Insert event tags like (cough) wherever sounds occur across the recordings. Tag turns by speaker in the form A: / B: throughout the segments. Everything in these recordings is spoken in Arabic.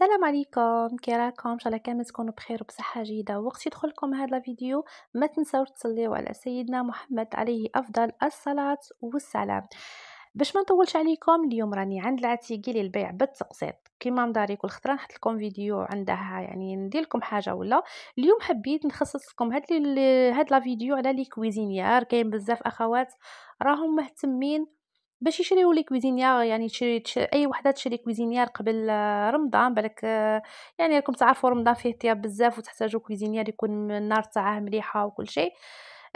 A: السلام عليكم كي راكم ان شاء الله كامل تكونوا بخير وبصحه جيده وقت يدخلكم هذا الفيديو ما تنساو تصليو على سيدنا محمد عليه افضل الصلاه والسلام باش ما نطولش عليكم اليوم راني عند العتيقي للبيع بالتقسيط كيما مداري كل خطره نحط لكم فيديو عندها يعني ندير لكم حاجه ولا اليوم حبيت نخصص لكم هاد هاد لا فيديو على لي كويزينيار كاين بزاف اخوات راهم مهتمين باش يشريو لي كويزينيير يعني تشري اي وحده تشري كويزينيير قبل رمضان بالك يعني راكم تعرفوا رمضان فيه طياب بزاف وتحتاجوا كويزينيير يكون النار تاعه مليحه وكل شيء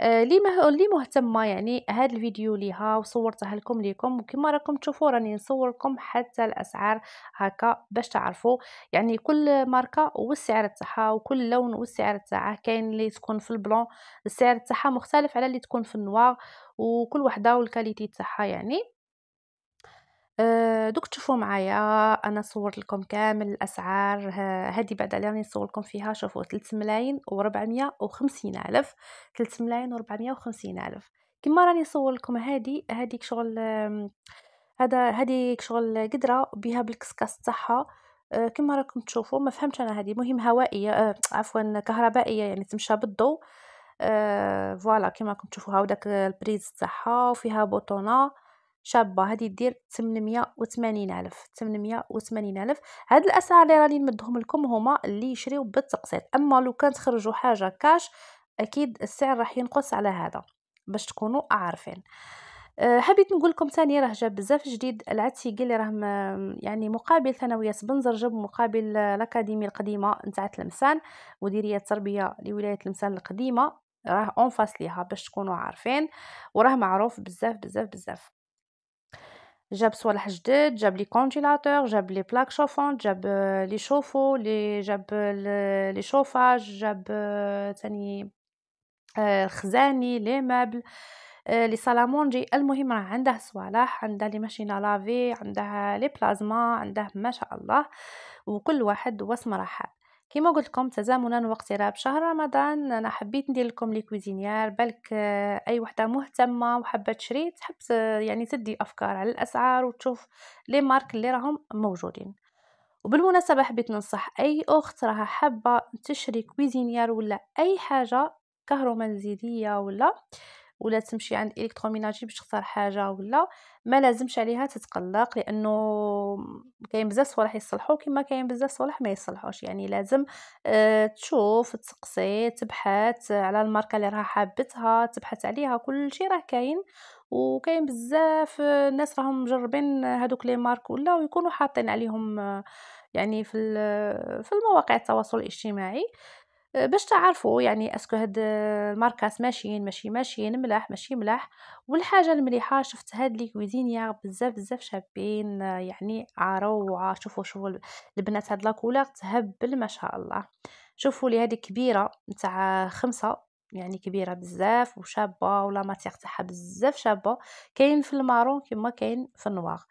A: آه، لي مه... لي مهتمه يعني هذا الفيديو ليها وصورتها لكم ليكم وكما راكم تشوفوا راني نصور لكم حتى الاسعار هكا باش تعرفوا يعني كل ماركه والسعر تاعها وكل لون والسعر تاعها كاين اللي تكون في البلون السعر تاعها مختلف على اللي تكون في النوار وكل وحده والكاليتي تاعها يعني آه، دوك تشوفوا معايا أنا صوّرت لكم كامل الأسعار هذه بعدا اللي راني نصوّر لكم فيها شوفوا و450 الف كيما راني نصوّر لكم هذه هذيك شغل هذا هذيك شغل قدرة بها بالكسكاس تاعها كما آه، كيما راكم تشوفوا ما فهمتش أنا هذه مهم هوائية آه، عفوا كهربائية يعني تمشى بالضو فوالا كيما راكم تشوفوها وداك البريز تاعها وفيها بوطونة شابه هذه دير 880 الف 880 الف هاد الاسعار اللي راني نمدهم لكم هما اللي يشريو بالتقسيط اما لو كان تخرجوا حاجه كاش اكيد السعر راح ينقص على هذا باش تكونوا عارفين آه، حبيت نقول لكم ثاني راه جاب بزاف جديد العتيقي اللي راه يعني مقابل ثانويه جاب مقابل الاكاديميه القديمه نتاع تلمسان مديريه التربيه لولايه تلمسان القديمه راه اون فاس ليها باش تكونوا عارفين وراه معروف بزاف بزاف بزاف جاب صوالح جدد جاب لي كونجيلاتور جاب لي بلاك شوفون جاب آه، لي شوفو لي جاب آه، لي شوفاج جاب آه، ثاني خزاني لي مابل لي سالامونجي المهم راه عنده صوالح عنده لي ماشينا لافي عنده لي بلازما عنده ما شاء الله وكل واحد واسم راحه كما قلت لكم تزامنا واقتراب شهر رمضان انا حبيت ندير لكم لي كوزينيير بالك آه، اي وحده مهتمه وحابه تشري تحب آه، يعني تدي افكار على الاسعار وتشوف لي مارك اللي راهم موجودين وبالمناسبه حبيت ننصح اي اخت راها حابه تشري كويزينيير ولا اي حاجه كهرومنزليه ولا ولا تمشي عند الكتروميناجي باش تختار حاجه ولا ما لازمش عليها تتقلق لانه كاين بزاف صوالح يصلحوا كما كاين بزاف صوالح ما يصلحوش يعني لازم أه تشوف تسقسي تبحث على الماركه اللي راها حابتها تبحث عليها كل شيء راه كاين وكاين بزاف آه، الناس راهم مجربين هذوك لي مارك ولا ويكونوا حاطين عليهم آه، يعني في آه، في المواقع التواصل الاجتماعي آه، باش تعرفوا يعني اسكو هاد آه، الماركات ماشيين ماشي ماشيين ملاح ماشي ملاح والحاجه المليحه شفت هاد لي كويزينيا بزاف بزاف شابين آه، يعني روعه شوفوا شوفوا البنات هاد لا تهبل ما شاء الله شوفوا لي هذه كبيره نتاع خمسة يعني كبيره بزاف وشابه ولا ماتيغ تاعها بزاف شابه كاين في المارون كما كاين في النوار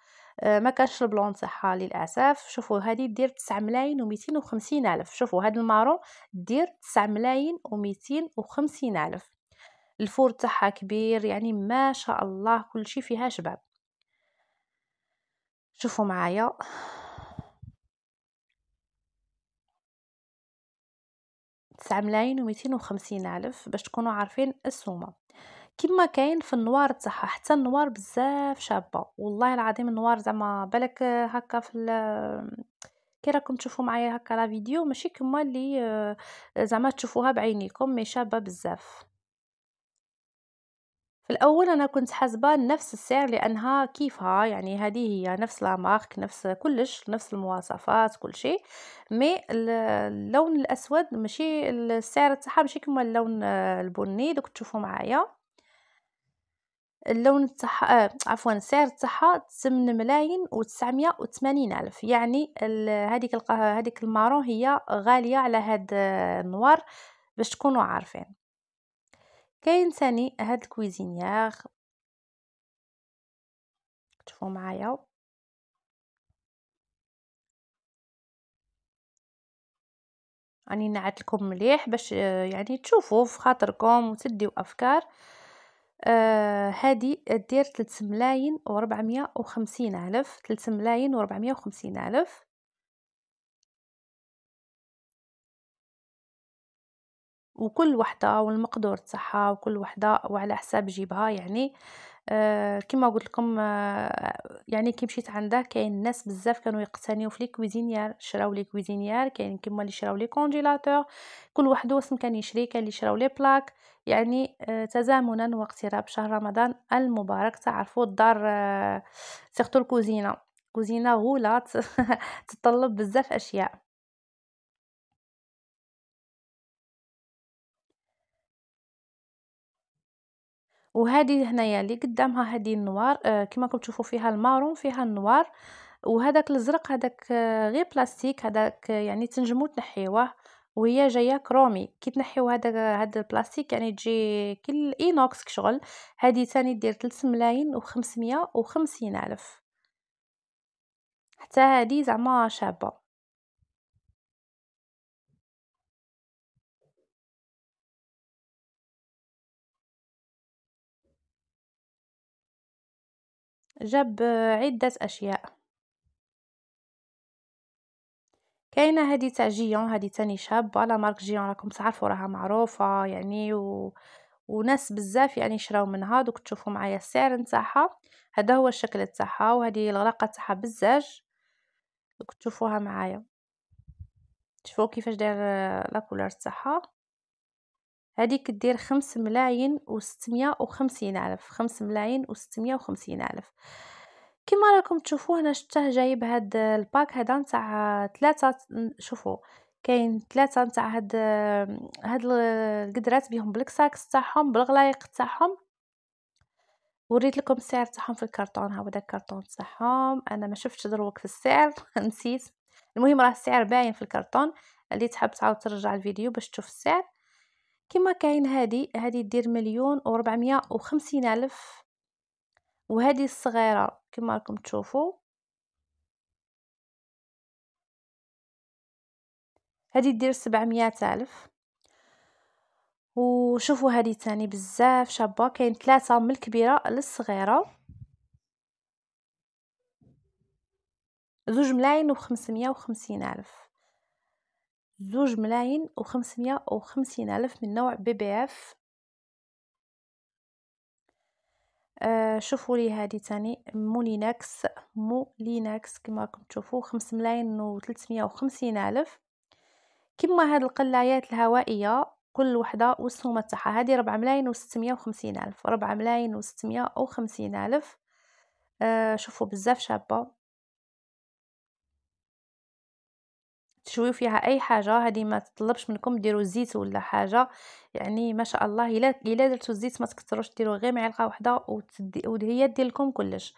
A: آه، ما كانش البلون تاعها للاسف شوفوا هذه دير 9 ملايين و250 الف شوفوا هذا المارون دير 9 ملايين و250 الف الفور تاعها كبير يعني ما شاء الله كل شيء فيها شباب شوفوا معايا تسعة ملايين وميتين وخمسين ألف باش تكونوا عارفين السومة كما كاين في النوار تاعها حتى النوار بزاف شابه والله العظيم النوار زعما بالك هكا في كي راكم تشوفوا معايا هكا لا فيديو ماشي كما اللي آه، زعما تشوفوها بعينيكم مي شابه بزاف في الاول انا كنت حاسبه نفس السعر لانها كيفها يعني هذه هي نفس لا مارك نفس كلش نفس المواصفات كل شيء مي اللون الاسود ماشي السعر تاعها ماشي كما اللون آه، البني دوك تشوفوا معايا اللون تاعها آه عفوا السعر تاعها 8 ملايين و980 الف يعني هذيك هذيك المارون هي غاليه على هاد النوار باش تكونوا عارفين كاين ثاني هاد الكويزينيير تشوفوا معايا راني يعني نعت لكم مليح باش آه، يعني تشوفوا في خاطركم وتديوا افكار آه هادي دير 3 ملاين و450 الف 3 ملاين و450 الف وكل وحده والمقدور تاعها وكل وحده وعلى حساب جيبها يعني آه كما قلت لكم آه يعني كي مشيت عنده كاين ناس بزاف كانوا يقتنيو في لي كويزينيير شراو لي كويزينيير كاين كيما اللي شراو لي كونجيلاتور كل واحد واسم كان يشري كاين اللي شراو لي بلاك يعني آه تزامنا واقتراب شهر رمضان المبارك تعرفوا الدار آه سيرتو الكوزينه كوزينه غولات (laughs) تطلب بزاف اشياء وهذه هنايا اللي قدامها هذه النوار آه كما راكم تشوفوا فيها المارون فيها النوار وهذاك الازرق هذاك آه غير بلاستيك هذاك آه، يعني تنجموا تنحيوه وهي جايه كرومي كي تنحيو هذا هذا البلاستيك يعني تجي كل اينوكس كشغل هذه ثاني دير 3 ملايين و550 الف حتى هذه زعما شابه جاب عدة أشياء كاينه هادي تاع جيون هادي تاني شابه على مارك جيون راكم تعرفوا راها معروفه يعني و... وناس بزاف يعني شراو منها دوك تشوفوا معايا السعر نتاعها هذا هو الشكل تاعها وهذه الغلاقه تاعها بزاف دوك تشوفوها معايا تشوفوا كيفاش داير لا كولور تاعها هادي كدير خمس ملاين وستمية وخمسين ألف خمس ملاين وستمية وخمسين ألف كما راكم تشوفوا هنا شته جايب هاد الباك هذا نتاع ثلاثه شوفوا كاين ثلاثه نتاع هاد هاد القدرات بيهم بالكساكس تاعهم بالغلايق تاعهم وريت لكم السعر تاعهم في الكرتون هاو داك الكرتون تاعهم انا ما شفتش دروك في السعر (laughs) نسيت المهم راه السعر باين في الكرتون اللي تحب تعاود ترجع الفيديو باش تشوف السعر كما كاين هادي هادي دير مليون و وخمسين الف وهادي الصغيره كما راكم تشوفوا هادي دير سبعمية الف وشوفوا هادي تاني بزاف شابه كاين ثلاثه من الكبيره للصغيره زوج ملاين وخمسمية وخمسين الف زوج ملايين وخمسمية وخمسين ألف من نوع بي بي اف آه شوفوا لي هذه تاني مولينكس مولينكس كما راكم تشوفوا خمس ملايين و وخمسين ألف كما هاد القلايات الهوائية كل وحده والسومه تاعها هذه ربع ملايين و وخمسين الف ربع ملايين و وخمسين الف آه شوفوا بزاف شابه تشويو فيها اي حاجه هذه ما تطلبش منكم ديروا زيت ولا حاجه يعني ما شاء الله الا الا درتو الزيت ما تكثروش ديروا غير معلقه واحده وهي دير لكم كلش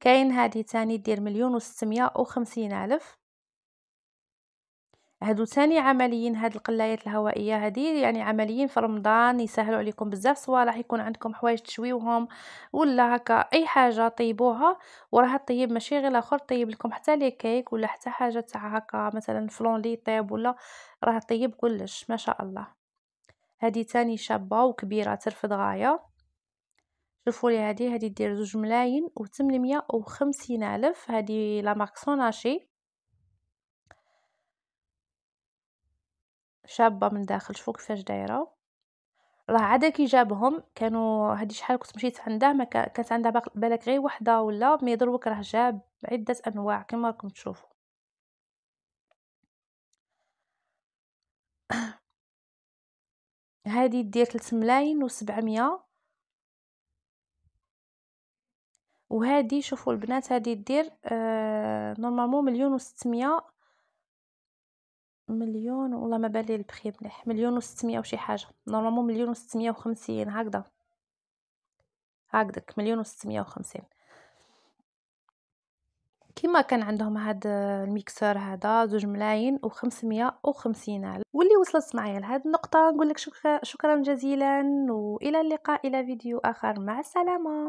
A: كاين هذه ثاني دير مليون و وخمسين الف هادو ثاني عمليين هاد القلايات الهوائيه هادي يعني عمليين في رمضان يسهلوا عليكم بزاف صوالح يكون عندكم حوايج تشويوهم ولا هكا اي حاجه طيبوها وراها طيب ماشي غير الاخر طيب لكم حتى لي كيك ولا حتى حاجه تاع هكا مثلا فلون لي طيب ولا راه طيب كلش ما شاء الله هادي تاني شابه وكبيره ترفد غايه شوفوا لي هادي هادي دير زوج ملاين و 850 الف هادي لا مارك سوناشي شابه من داخل شوفوا كيفاش دايره راه عاد كي جابهم كانوا هادي شحال كنت مشيت عندها ما كانت عندها بالك غير وحده ولا مي دروك راه جاب عده انواع كما راكم تشوفوا هادي دير 3 ملاين و700 وهادي شوفوا البنات هادي دير آه نورمالمون مليون و600 مليون والله ما بالي بخي مليح مليون وستمية وشي حاجة نورمالمون مليون وستمية وخمسين هكذا هكذاك مليون وستمية وخمسين كيما كان عندهم هاد الميكسور هذا زوج ملاين وخمسمية وخمسين ألف واللي وصلت معايا لهاد النقطة نقول لك شكرا جزيلا وإلى اللقاء إلى فيديو آخر مع السلامة